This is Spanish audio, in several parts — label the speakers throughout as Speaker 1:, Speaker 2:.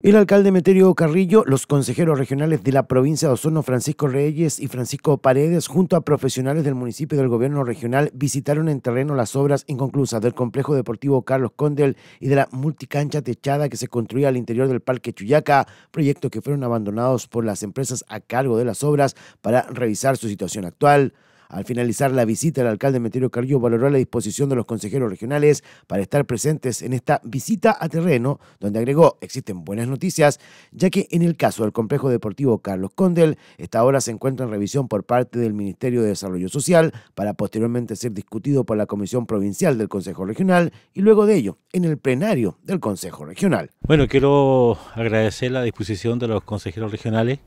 Speaker 1: El alcalde Meterio Carrillo, los consejeros regionales de la provincia de Osorno, Francisco Reyes y Francisco Paredes, junto a profesionales del municipio y del gobierno regional, visitaron en terreno las obras inconclusas del complejo deportivo Carlos Condel y de la multicancha techada que se construía al interior del Parque Chuyaca, proyectos que fueron abandonados por las empresas a cargo de las obras para revisar su situación actual. Al finalizar la visita, el alcalde Meterio Carrillo valoró la disposición de los consejeros regionales para estar presentes en esta visita a terreno, donde agregó existen buenas noticias, ya que en el caso del complejo deportivo Carlos Condel, esta obra se encuentra en revisión por parte del Ministerio de Desarrollo Social para posteriormente ser discutido por la Comisión Provincial del Consejo Regional y luego de ello en el plenario del Consejo Regional.
Speaker 2: Bueno, quiero agradecer la disposición de los consejeros regionales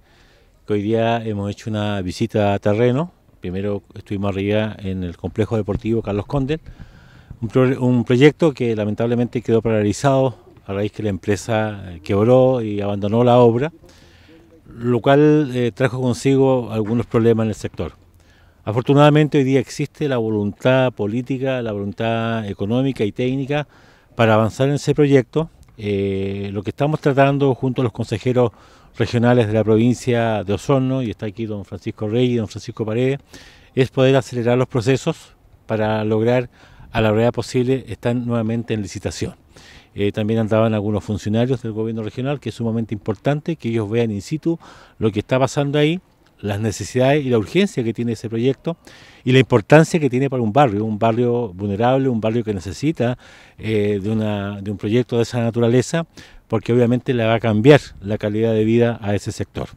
Speaker 2: que hoy día hemos hecho una visita a terreno Primero estuvimos arriba en el complejo deportivo Carlos Conde, un, proyecto que lamentablemente quedó paralizado a raíz que la empresa eh, quebró y abandonó la obra, lo cual eh, trajo consigo algunos problemas en el sector. Afortunadamente hoy día existe la voluntad política, la voluntad económica y técnica para avanzar en ese proyecto. Eh, lo que estamos tratando junto a los consejeros regionales de la provincia de Osorno, y está aquí don Francisco Rey y don Francisco Paredes, es poder acelerar los procesos para lograr a la brevedad posible estar nuevamente en licitación. Eh, también andaban algunos funcionarios del gobierno regional, que es sumamente importante que ellos vean in situ lo que está pasando ahí, las necesidades y la urgencia que tiene ese proyecto y la importancia que tiene para un barrio, un barrio vulnerable, un barrio que necesita eh, de, una, de un proyecto de esa naturaleza porque obviamente le va a cambiar la calidad de vida a ese sector.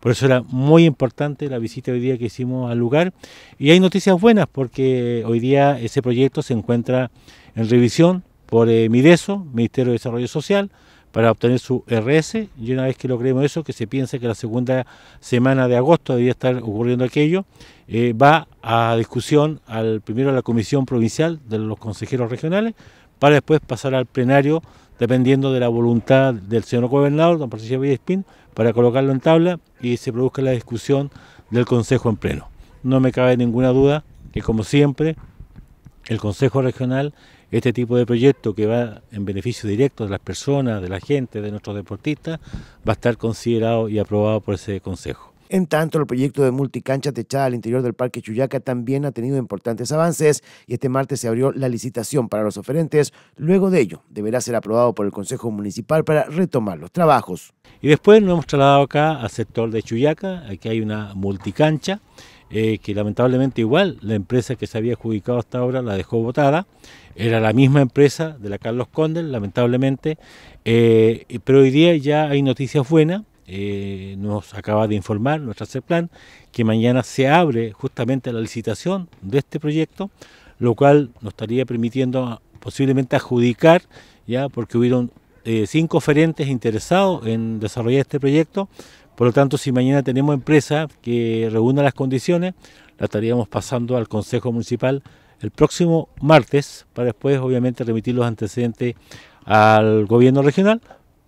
Speaker 2: Por eso era muy importante la visita hoy día que hicimos al lugar. Y hay noticias buenas porque hoy día ese proyecto se encuentra en revisión por eh, Mideso, Ministerio de Desarrollo Social, para obtener su RS. Y una vez que logremos eso, que se piense que la segunda semana de agosto debería estar ocurriendo aquello, eh, va a discusión al primero a la Comisión Provincial de los Consejeros Regionales para después pasar al plenario dependiendo de la voluntad del señor gobernador, don Patricio Villespín, para colocarlo en tabla y se produzca la discusión del Consejo en pleno. No me cabe ninguna duda que, como siempre, el Consejo Regional, este tipo de proyecto que va en beneficio directo de las personas, de la gente, de nuestros deportistas, va a estar considerado y aprobado por ese Consejo.
Speaker 1: En tanto, el proyecto de multicancha techada al interior del Parque Chuyaca también ha tenido importantes avances y este martes se abrió la licitación para los oferentes. Luego de ello, deberá ser aprobado por el Consejo Municipal para retomar los trabajos.
Speaker 2: Y después nos hemos trasladado acá al sector de Chuyaca, aquí hay una multicancha. Eh, que lamentablemente igual la empresa que se había adjudicado hasta ahora la dejó votada, era la misma empresa de la Carlos Condel, lamentablemente, eh, pero hoy día ya hay noticias buenas, eh, nos acaba de informar nuestra CEPLAN que mañana se abre justamente la licitación de este proyecto, lo cual nos estaría permitiendo posiblemente adjudicar, ya porque hubieron eh, cinco oferentes interesados en desarrollar este proyecto. Por lo tanto, si mañana tenemos empresa que reúna las condiciones, la estaríamos pasando al Consejo Municipal el próximo martes para después, obviamente, remitir los antecedentes al gobierno regional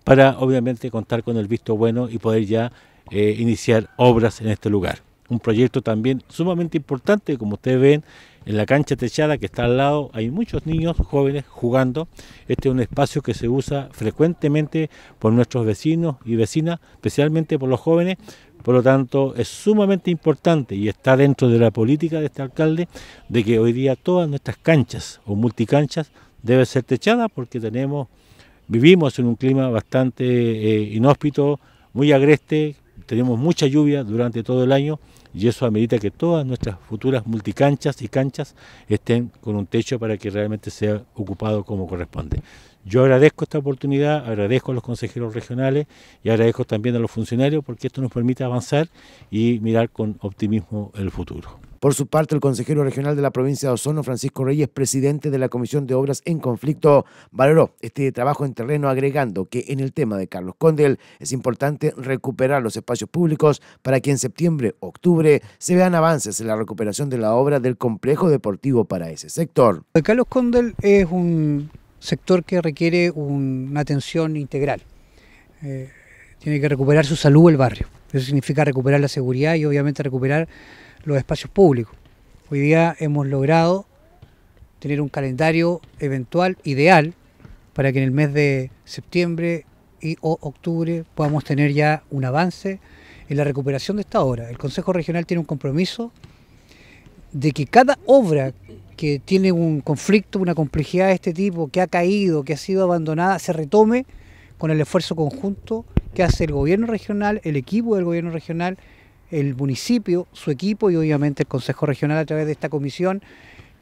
Speaker 2: para obviamente contar con el visto bueno y poder ya eh, iniciar obras en este lugar. Un proyecto también sumamente importante, como ustedes ven, en la cancha techada que está al lado hay muchos niños jóvenes jugando. Este es un espacio que se usa frecuentemente por nuestros vecinos y vecinas, especialmente por los jóvenes. Por lo tanto, es sumamente importante y está dentro de la política de este alcalde de que hoy día todas nuestras canchas o multicanchas deben ser techadas porque tenemos Vivimos en un clima bastante eh, inhóspito, muy agreste, tenemos mucha lluvia durante todo el año y eso amerita que todas nuestras futuras multicanchas y canchas estén con un techo para que realmente sea ocupado como corresponde. Yo agradezco esta oportunidad, agradezco a los consejeros regionales y agradezco también a los funcionarios porque esto nos permite avanzar y mirar con optimismo el futuro.
Speaker 1: Por su parte, el consejero regional de la provincia de Osorno, Francisco Reyes, presidente de la Comisión de Obras en Conflicto, valoró este trabajo en terreno agregando que en el tema de Carlos Condel es importante recuperar los espacios públicos para que en septiembre, octubre se vean avances en la recuperación de la obra del complejo deportivo para ese sector.
Speaker 3: Carlos Condel es un sector que requiere una atención integral. Eh, tiene que recuperar su salud el barrio. Eso significa recuperar la seguridad y obviamente recuperar los espacios públicos. Hoy día hemos logrado tener un calendario eventual ideal para que en el mes de septiembre y o octubre podamos tener ya un avance en la recuperación de esta obra. El Consejo Regional tiene un compromiso de que cada obra que tiene un conflicto, una complejidad de este tipo, que ha caído, que ha sido abandonada, se retome con el esfuerzo conjunto que hace el gobierno regional, el equipo del gobierno regional el municipio, su equipo y obviamente el Consejo Regional a través de esta comisión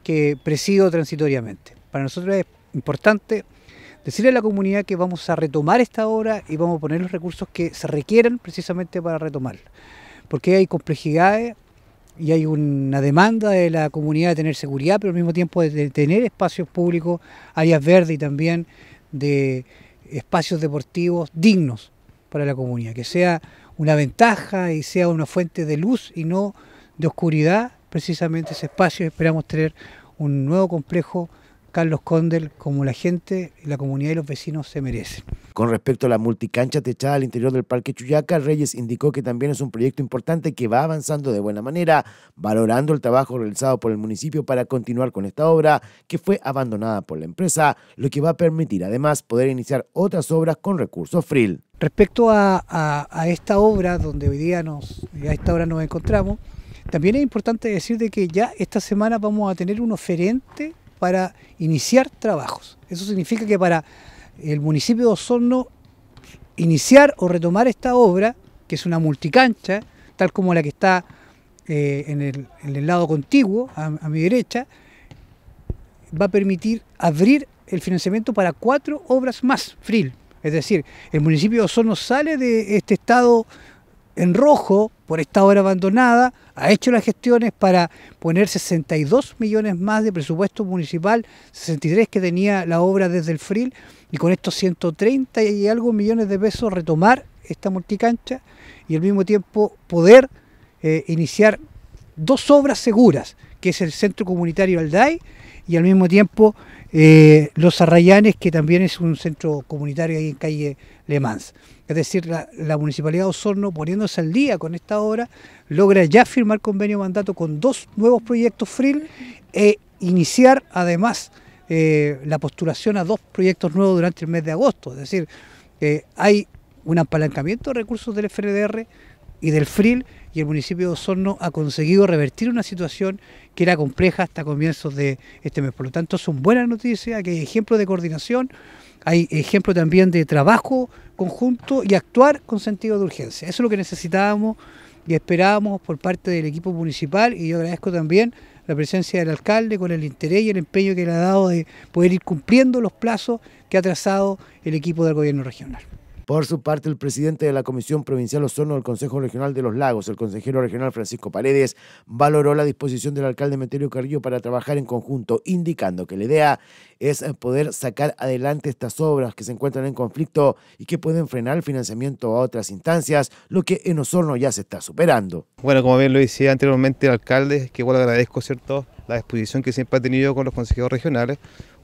Speaker 3: que presido transitoriamente. Para nosotros es importante decirle a la comunidad que vamos a retomar esta obra y vamos a poner los recursos que se requieran precisamente para retomarla. Porque hay complejidades y hay una demanda de la comunidad de tener seguridad, pero al mismo tiempo de tener espacios públicos, áreas verdes y también de espacios deportivos dignos para la comunidad, que sea una ventaja y sea una fuente de luz y no de oscuridad, precisamente ese espacio. Esperamos tener un nuevo complejo Carlos Condel como la gente, la comunidad y los vecinos se merecen.
Speaker 1: Con respecto a la multicancha techada al interior del Parque Chuyaca, Reyes indicó que también es un proyecto importante que va avanzando de buena manera, valorando el trabajo realizado por el municipio para continuar con esta obra que fue abandonada por la empresa, lo que va a permitir además poder iniciar otras obras con recursos FRIL.
Speaker 3: Respecto a, esta obra, donde hoy día nos, a esta hora nos encontramos, también es importante decir que ya esta semana vamos a tener un oferente para iniciar trabajos. Eso significa que para el municipio de Osorno iniciar o retomar esta obra, que es una multicancha, tal como la que está eh, en, el, lado contiguo, a, a mi derecha, va a permitir abrir el financiamiento para cuatro obras más, FRIL. Es decir, el municipio de Osorno sale de este estado en rojo por esta obra abandonada, ha hecho las gestiones para poner 62 millones más de presupuesto municipal, 63 que tenía la obra desde el FRIL, y con estos 130 y algo millones de pesos retomar esta multicancha y al mismo tiempo poder eh, iniciar dos obras seguras, que es el Centro Comunitario Alday y al mismo tiempo eh, Los Arrayanes, que también es un centro comunitario ahí en calle le Es decir, la, Municipalidad de Osorno, poniéndose al día con esta obra, logra ya firmar convenio mandato con dos nuevos proyectos FRIL e iniciar además eh, la postulación a dos proyectos nuevos durante el mes de agosto. Es decir, eh, hay un apalancamiento de recursos del FRDR y del FRIL y el municipio de Osorno ha conseguido revertir una situación que era compleja hasta comienzos de este mes. Por lo tanto, son buenas noticias, que hay ejemplos de coordinación, hay ejemplos también de trabajo conjunto y actuar con sentido de urgencia. Eso es lo que necesitábamos y esperábamos por parte del equipo municipal y yo agradezco también la presencia del alcalde con el interés y el empeño que le ha dado de poder ir cumpliendo los plazos que ha trazado el equipo del gobierno regional. Por su parte, el presidente
Speaker 1: de la Comisión Provincial Osorno del Consejo Regional de los Lagos, el consejero regional Francisco Paredes, valoró la disposición del alcalde Meterio Carrillo para trabajar en conjunto, indicando que la idea es eh, poder sacar adelante estas obras que se encuentran en conflicto y que pueden frenar el financiamiento a otras instancias, lo que en Osorno ya se está superando.
Speaker 4: Bueno, como bien lo decía anteriormente el alcalde, que igual agradezco, ¿cierto?, la disposición que siempre ha tenido con los consejeros regionales,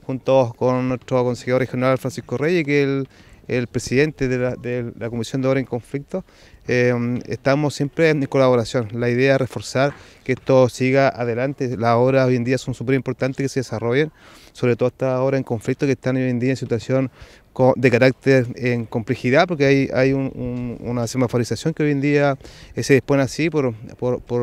Speaker 4: junto con nuestro consejero regional Francisco Reyes, que él el presidente de la, Comisión de Obras en Conflicto, eh, estamos siempre en colaboración. La idea es reforzar que esto siga adelante. Las obras hoy en día son súper importantes que se desarrollen, sobre todo estas obras en conflicto que están hoy en día en situación de carácter en complejidad, porque hay, hay una semaforización que hoy en día eh, se dispone así por,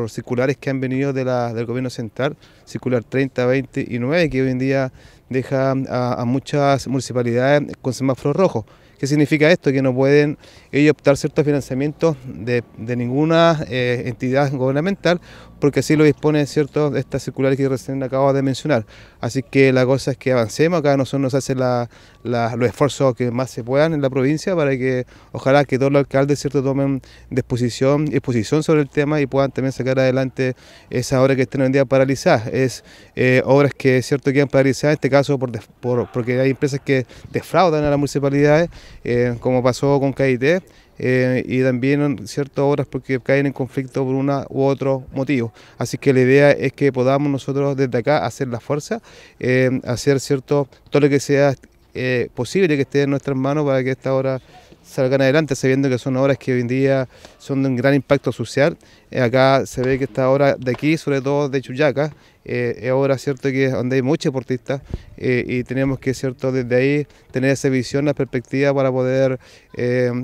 Speaker 4: circulares que han venido de la, del gobierno central, circular 30, 20 y 9, que hoy en día deja a, muchas municipalidades con semáforos rojos. ¿Qué significa esto? Que no pueden ellos optar ciertos financiamientos de, ninguna eh, entidad gubernamental porque así lo dispone cierto esta circular que recién acabo de mencionar. Así que la cosa es que avancemos, acá nosotros nos hacen los esfuerzos que más se puedan en la provincia para que ojalá que todos los alcaldes cierto tomen disposición, disposición sobre el tema y puedan también sacar adelante esas obras que estén hoy en día paralizadas. Es eh, obras que cierto quedan paralizadas, en este caso por, porque hay empresas que defraudan a las municipalidades, eh, como pasó con KIT. Eh, y también en ciertas horas porque caen en conflicto por una u otro motivo. Así que la idea es que podamos nosotros desde acá hacer la fuerza, eh, hacer cierto, todo lo que sea eh, posible que esté en nuestras manos para que esta hora salgan adelante, sabiendo que son obras que hoy en día son de un gran impacto social. Eh, acá se ve que esta obra de aquí, sobre todo de Chuyaca, eh, es obra cierto que es donde hay muchos deportistas eh, y tenemos que cierto desde ahí tener esa visión, la perspectiva para poder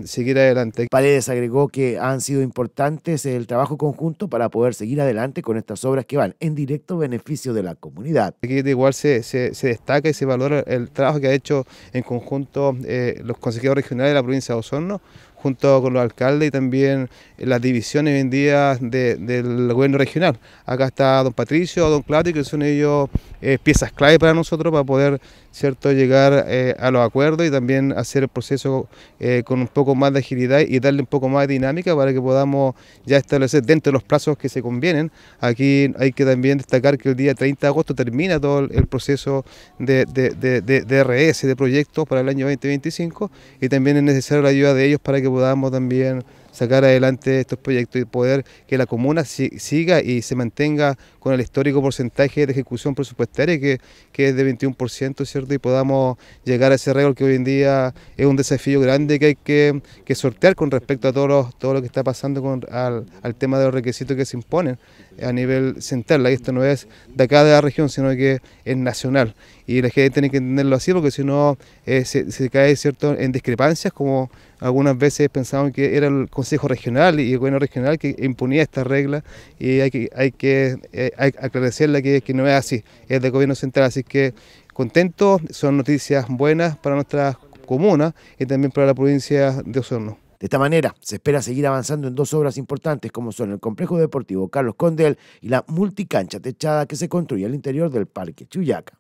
Speaker 4: seguir adelante.
Speaker 1: Paredes agregó que han sido importantes el trabajo conjunto para poder seguir adelante con estas obras que van en directo beneficio de la
Speaker 4: comunidad. Aquí igual se, se, destaca y se valora el trabajo que ha hecho en conjunto los consejeros regionales de la provincia no junto con los alcaldes y también las divisiones hoy en día del gobierno regional. Acá está don Patricio, don Claudio, que son ellos eh, piezas clave para nosotros para poder cierto llegar eh, a los acuerdos y también hacer el proceso eh, con un poco más de agilidad y darle un poco más de dinámica para que podamos ya establecer dentro de los plazos que se convienen. Aquí hay que también destacar que el día 30 de agosto termina todo el proceso de, de, de, RS, de proyectos para el año 2025 y también es necesaria la ayuda de ellos para que podamos también sacar adelante estos proyectos y poder que la comuna siga y se mantenga con el histórico porcentaje de ejecución presupuestaria que, es de 21%, ¿cierto? Y podamos llegar a ese récord que hoy en día es un desafío grande que hay que, sortear con respecto a todo, todo lo que está pasando con, al, al, tema de los requisitos que se imponen a nivel central. Esto no es de acá de la región, sino que es nacional. Y la gente tiene que entenderlo así porque si no eh, se, se cae, ¿cierto?, en discrepancias como algunas veces pensaban que era el Consejo Regional y el Gobierno Regional que imponía esta regla y hay que, hay que eh, que, no es así, es del Gobierno Central. Así que contento, son noticias buenas para nuestra comuna y también para la provincia de Osorno. De esta
Speaker 1: manera, se espera seguir avanzando en dos obras importantes como son el complejo deportivo Carlos Condel y la multicancha techada que se construye al interior del Parque Chuyaca.